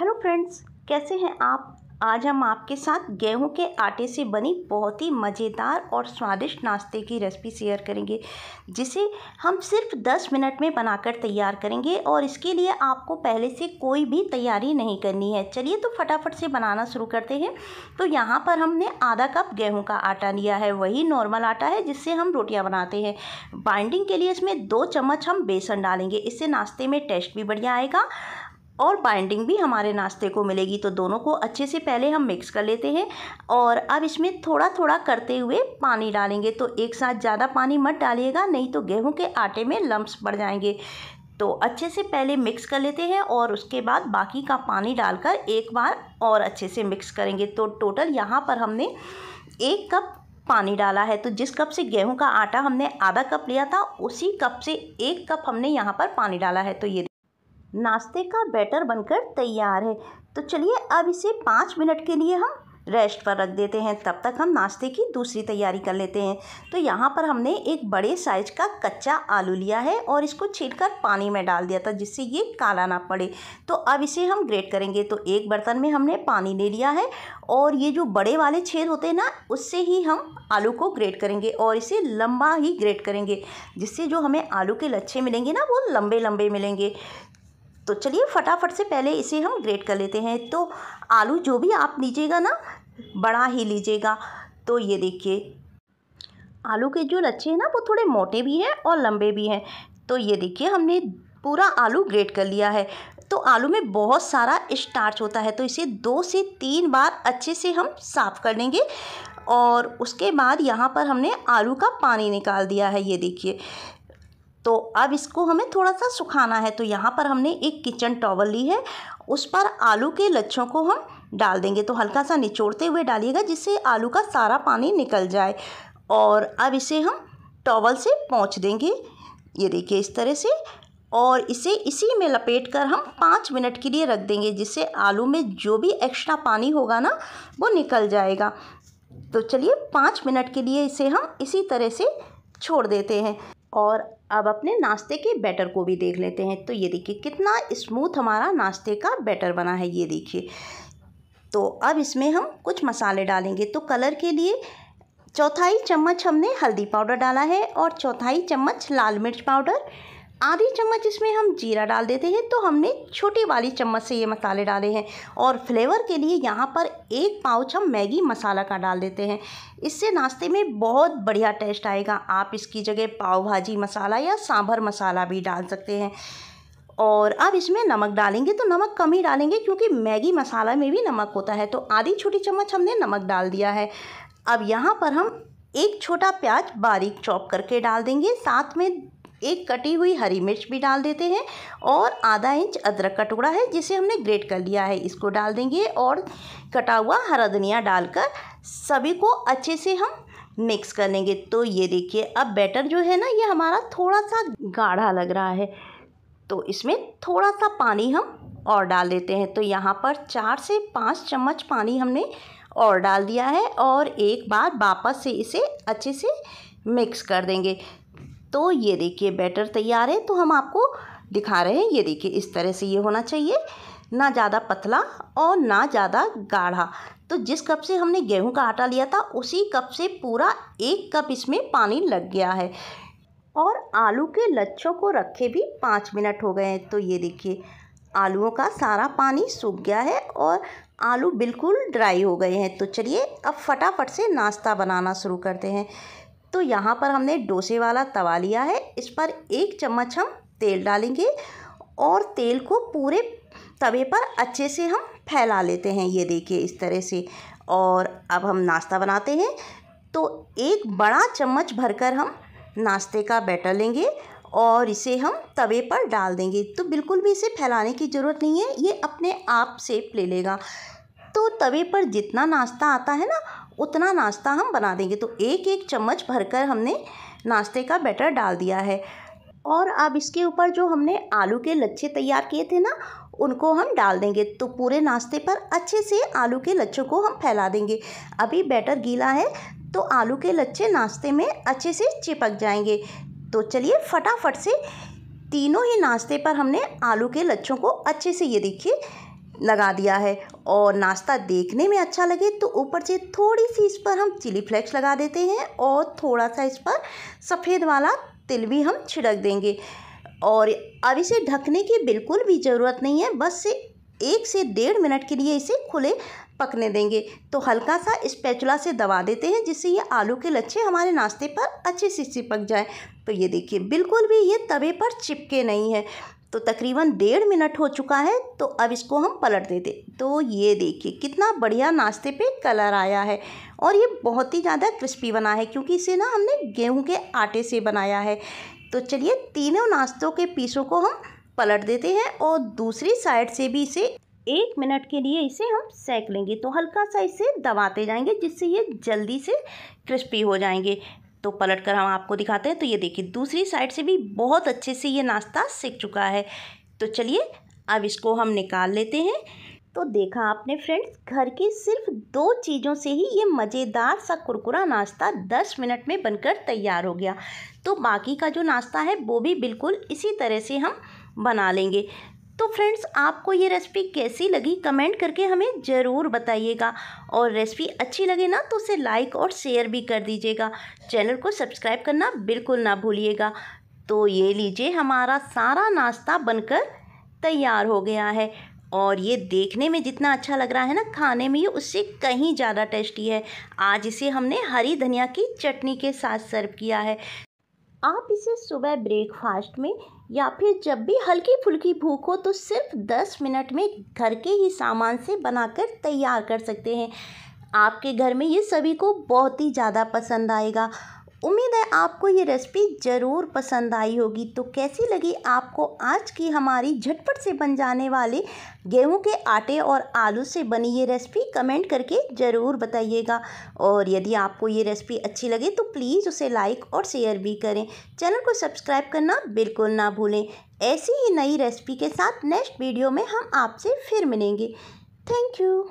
hello friends कैसे हैं आप आज हम आपके साथ गेहूं के आटे से बनी बहुत ही मज़ेदार और स्वादिष्ट नाश्ते की रेसिपी शेयर करेंगे जिसे हम सिर्फ 10 मिनट में बनाकर तैयार करेंगे और इसके लिए आपको पहले से कोई भी तैयारी नहीं करनी है चलिए तो फटाफट से बनाना शुरू करते हैं तो यहाँ पर हमने आधा कप गेहूं का आटा लिया है वही नॉर्मल आटा है जिससे हम रोटियाँ बनाते हैं बाइंडिंग के लिए इसमें दो चम्मच हम बेसन डालेंगे इससे नाश्ते में टेस्ट भी बढ़िया आएगा और बाइंडिंग भी हमारे नाश्ते को मिलेगी तो दोनों को अच्छे से पहले हम मिक्स कर लेते हैं और अब इसमें थोड़ा थोड़ा करते हुए पानी डालेंगे तो एक साथ ज़्यादा पानी मत डालिएगा नहीं तो गेहूं के आटे में लम्ब्स बढ़ जाएंगे तो अच्छे से पहले मिक्स कर लेते हैं और उसके बाद बाकी का पानी डालकर एक बार और अच्छे से मिक्स करेंगे तो टोटल यहाँ पर हमने एक कप पानी डाला है तो जिस कप से गेहूं का आटा हमने आधा कप लिया था उसी कप से एक कप हमने यहाँ पर पानी डाला है तो ये नाश्ते का बैटर बनकर तैयार है तो चलिए अब इसे पाँच मिनट के लिए हम रेस्ट पर रख देते हैं तब तक हम नाश्ते की दूसरी तैयारी कर लेते हैं तो यहाँ पर हमने एक बड़े साइज का कच्चा आलू लिया है और इसको छीलकर पानी में डाल दिया था जिससे ये काला ना पड़े तो अब इसे हम ग्रेट करेंगे तो एक बर्तन में हमने पानी ले लिया है और ये जो बड़े वाले छेद होते हैं ना उससे ही हम आलू को ग्रेट करेंगे और इसे लंबा ही ग्रेट करेंगे जिससे जो हमें आलू के लच्छे मिलेंगे ना वो लंबे लंबे मिलेंगे तो चलिए फटाफट से पहले इसे हम ग्रेट कर लेते हैं तो आलू जो भी आप लीजिएगा ना बड़ा ही लीजिएगा तो ये देखिए आलू के जो लच्छे हैं ना वो थोड़े मोटे भी हैं और लंबे भी हैं तो ये देखिए हमने पूरा आलू ग्रेट कर लिया है तो आलू में बहुत सारा स्टार्च होता है तो इसे दो से तीन बार अच्छे से हम साफ़ कर लेंगे और उसके बाद यहाँ पर हमने आलू का पानी निकाल दिया है ये देखिए तो अब इसको हमें थोड़ा सा सुखाना है तो यहाँ पर हमने एक किचन टॉवल ली है उस पर आलू के लच्छों को हम डाल देंगे तो हल्का सा निचोड़ते हुए डालिएगा जिससे आलू का सारा पानी निकल जाए और अब इसे हम टॉवल से पहुँच देंगे ये देखिए इस तरह से और इसे इसी में लपेट कर हम पाँच मिनट के लिए रख देंगे जिससे आलू में जो भी एक्स्ट्रा पानी होगा ना वो निकल जाएगा तो चलिए पाँच मिनट के लिए इसे हम इसी तरह से छोड़ देते हैं और अब अपने नाश्ते के बैटर को भी देख लेते हैं तो ये देखिए कितना स्मूथ हमारा नाश्ते का बैटर बना है ये देखिए तो अब इसमें हम कुछ मसाले डालेंगे तो कलर के लिए चौथाई चम्मच हमने हल्दी पाउडर डाला है और चौथाई चम्मच लाल मिर्च पाउडर आधी चम्मच इसमें हम जीरा डाल देते हैं तो हमने छोटी वाली चम्मच से ये मसाले डाले हैं और फ्लेवर के लिए यहाँ पर एक पाउच हम मैगी मसाला का डाल देते हैं इससे नाश्ते में बहुत बढ़िया टेस्ट आएगा आप इसकी जगह पाव भाजी मसाला या सांभर मसाला भी डाल सकते हैं और अब इसमें नमक डालेंगे तो नमक कम ही डालेंगे क्योंकि मैगी मसाला में भी नमक होता है तो आधी छोटी चम्मच हमने नमक डाल दिया है अब यहाँ पर हम एक छोटा प्याज बारीक चॉप करके डाल देंगे साथ में एक कटी हुई हरी मिर्च भी डाल देते हैं और आधा इंच अदरक का टुकड़ा है जिसे हमने ग्रेट कर लिया है इसको डाल देंगे और कटा हुआ हरा धनिया डालकर सभी को अच्छे से हम मिक्स कर लेंगे तो ये देखिए अब बैटर जो है ना ये हमारा थोड़ा सा गाढ़ा लग रहा है तो इसमें थोड़ा सा पानी हम और डाल देते हैं तो यहाँ पर चार से पाँच चम्मच पानी हमने और डाल दिया है और एक बार वापस से इसे अच्छे से मिक्स कर देंगे तो ये देखिए बैटर तैयार है तो हम आपको दिखा रहे हैं ये देखिए इस तरह से ये होना चाहिए ना ज़्यादा पतला और ना ज़्यादा गाढ़ा तो जिस कप से हमने गेहूं का आटा लिया था उसी कप से पूरा एक कप इसमें पानी लग गया है और आलू के लच्छों को रखे भी पाँच मिनट हो गए हैं तो ये देखिए आलूओं का सारा पानी सूख गया है और आलू बिल्कुल ड्राई हो गए हैं तो चलिए अब फटाफट से नाश्ता बनाना शुरू करते हैं तो यहाँ पर हमने डोसे वाला तवा लिया है इस पर एक चम्मच हम तेल डालेंगे और तेल को पूरे तवे पर अच्छे से हम फैला लेते हैं ये देखिए इस तरह से और अब हम नाश्ता बनाते हैं तो एक बड़ा चम्मच भरकर हम नाश्ते का बैटर लेंगे और इसे हम तवे पर डाल देंगे तो बिल्कुल भी इसे फैलाने की ज़रूरत नहीं है ये अपने आप सेप ले लेगा तो तवे पर जितना नाश्ता आता है ना उतना नाश्ता हम बना देंगे तो एक एक चम्मच भरकर हमने नाश्ते का बैटर डाल दिया है और अब इसके ऊपर जो हमने आलू के लच्छे तैयार किए थे ना उनको हम डाल देंगे तो पूरे नाश्ते पर अच्छे से आलू के लच्छों को हम फैला देंगे अभी बैटर गीला है तो आलू के लच्छे नाश्ते में अच्छे से चिपक जाएंगे तो चलिए फटाफट से तीनों ही नाश्ते पर हमने आलू के लच्छों को अच्छे से ये देखिए लगा दिया है और नाश्ता देखने में अच्छा लगे तो ऊपर से थोड़ी सी इस पर हम चिली फ्लेक्स लगा देते हैं और थोड़ा सा इस पर सफ़ेद वाला तिल भी हम छिड़क देंगे और अब इसे ढकने की बिल्कुल भी ज़रूरत नहीं है बस से एक से डेढ़ मिनट के लिए इसे खुले पकने देंगे तो हल्का सा स्पैचुला से दबा देते हैं जिससे ये आलू के लच्छे हमारे नाश्ते पर अच्छे से चिपक जाए तो ये देखिए बिल्कुल भी ये तवे पर चिपके नहीं है तो तकरीबन डेढ़ मिनट हो चुका है तो अब इसको हम पलट देते तो ये देखिए कितना बढ़िया नाश्ते पे कलर आया है और ये बहुत ही ज़्यादा क्रिस्पी बना है क्योंकि इसे ना हमने गेहूं के आटे से बनाया है तो चलिए तीनों नाश्तों के पीसों को हम पलट देते हैं और दूसरी साइड से भी इसे एक मिनट के लिए इसे हम सेक लेंगे तो हल्का सा इसे दबाते जाएंगे जिससे ये जल्दी से क्रिस्पी हो जाएंगे तो पलट कर हम आपको दिखाते हैं तो ये देखिए दूसरी साइड से भी बहुत अच्छे से ये नाश्ता सेक चुका है तो चलिए अब इसको हम निकाल लेते हैं तो देखा आपने फ्रेंड्स घर की सिर्फ दो चीज़ों से ही ये मज़ेदार सा कुरकुरा नाश्ता दस मिनट में बनकर तैयार हो गया तो बाकी का जो नाश्ता है वो भी बिल्कुल इसी तरह से हम बना लेंगे तो फ्रेंड्स आपको ये रेसिपी कैसी लगी कमेंट करके हमें ज़रूर बताइएगा और रेसिपी अच्छी लगे ना तो उसे लाइक और शेयर भी कर दीजिएगा चैनल को सब्सक्राइब करना बिल्कुल ना भूलिएगा तो ये लीजिए हमारा सारा नाश्ता बनकर तैयार हो गया है और ये देखने में जितना अच्छा लग रहा है ना खाने में ये उससे कहीं ज़्यादा टेस्टी है आज इसे हमने हरी धनिया की चटनी के साथ सर्व किया है आप इसे सुबह ब्रेकफास्ट में या फिर जब भी हल्की फुल्की भूख हो तो सिर्फ दस मिनट में घर के ही सामान से बनाकर तैयार कर सकते हैं आपके घर में ये सभी को बहुत ही ज़्यादा पसंद आएगा उम्मीद है आपको ये रेसिपी ज़रूर पसंद आई होगी तो कैसी लगी आपको आज की हमारी झटपट से बन जाने वाली गेहूं के आटे और आलू से बनी ये रेसिपी कमेंट करके ज़रूर बताइएगा और यदि आपको ये रेसिपी अच्छी लगे तो प्लीज़ उसे लाइक और शेयर भी करें चैनल को सब्सक्राइब करना बिल्कुल ना भूलें ऐसी ही नई रेसिपी के साथ नेक्स्ट वीडियो में हम आपसे फिर मिलेंगे थैंक यू